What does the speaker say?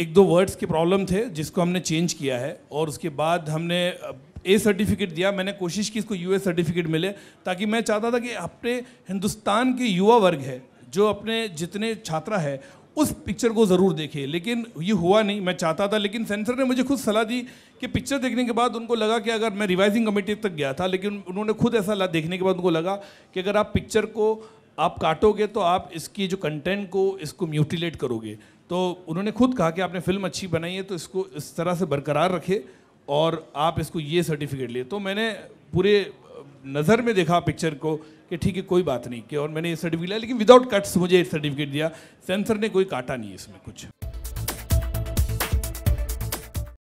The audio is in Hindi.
एक दो वर्ड्स के प्रॉब्लम थे जिसको हमने चेंज किया है और उसके बाद हमने ए uh, सर्टिफिकेट दिया मैंने कोशिश की इसको यूए सर्टिफिकेट मिले ताकि मैं चाहता था कि अपने हिंदुस्तान के युवा वर्ग है जो अपने जितने छात्रा है उस पिक्चर को ज़रूर देखे लेकिन ये हुआ नहीं मैं चाहता था लेकिन सेंसर ने मुझे खुद सलाह दी कि पिक्चर देखने के बाद उनको लगा कि अगर मैं रिवाइजिंग कमेटी तक गया था लेकिन उन्होंने खुद ऐसा देखने के बाद उनको लगा कि अगर आप पिक्चर को आप काटोगे तो आप इसकी जो कंटेंट को इसको म्यूटिलेट करोगे तो उन्होंने खुद कहा कि आपने फिल्म अच्छी बनाई है तो इसको इस तरह से बरकरार रखे और आप इसको ये सर्टिफिकेट लिए तो मैंने पूरे नज़र में देखा पिक्चर को कि ठीक है कोई बात नहीं कि और मैंने ये सर्टिफिकेट लिया लेकिन विदाउट कट्स मुझे सर्टिफिकेट दिया सेंसर ने कोई काटा नहीं इसमें कुछ